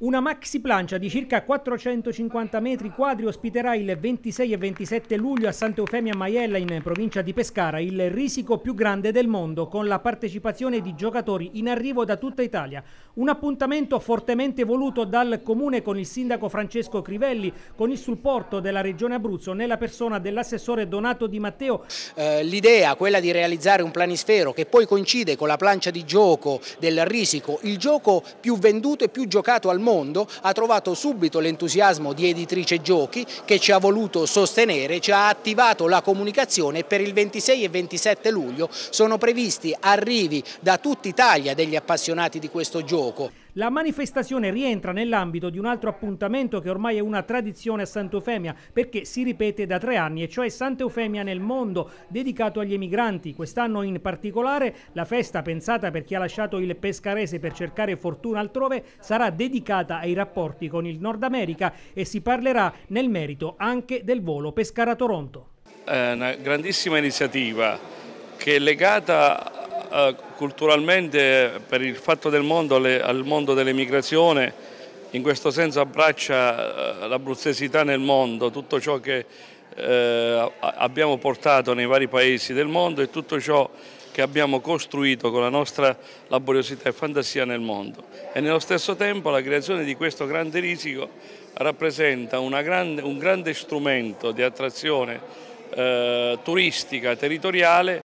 Una maxi plancia di circa 450 metri quadri ospiterà il 26 e 27 luglio a Santa Eufemia Maiella in provincia di Pescara il risico più grande del mondo con la partecipazione di giocatori in arrivo da tutta Italia. Un appuntamento fortemente voluto dal comune con il sindaco Francesco Crivelli, con il supporto della regione Abruzzo nella persona dell'assessore Donato Di Matteo. Eh, L'idea, quella di realizzare un planisfero che poi coincide con la plancia di gioco del risico, il gioco più venduto e più giocato al mondo mondo ha trovato subito l'entusiasmo di Editrice Giochi che ci ha voluto sostenere, ci ha attivato la comunicazione per il 26 e 27 luglio sono previsti arrivi da tutta Italia degli appassionati di questo gioco. La manifestazione rientra nell'ambito di un altro appuntamento che ormai è una tradizione a Sant'Eufemia perché si ripete da tre anni, e cioè Sant'Eufemia nel mondo, dedicato agli emigranti. Quest'anno in particolare la festa pensata per chi ha lasciato il pescarese per cercare fortuna altrove sarà dedicata ai rapporti con il Nord America e si parlerà nel merito anche del volo Pescara-Toronto. È una grandissima iniziativa che è legata eh, culturalmente per il fatto del mondo, le, al mondo dell'emigrazione, in questo senso abbraccia eh, l'abruzzesità nel mondo, tutto ciò che eh, abbiamo portato nei vari paesi del mondo e tutto ciò che abbiamo costruito con la nostra laboriosità e fantasia nel mondo. E nello stesso tempo la creazione di questo grande risico rappresenta grande, un grande strumento di attrazione eh, turistica territoriale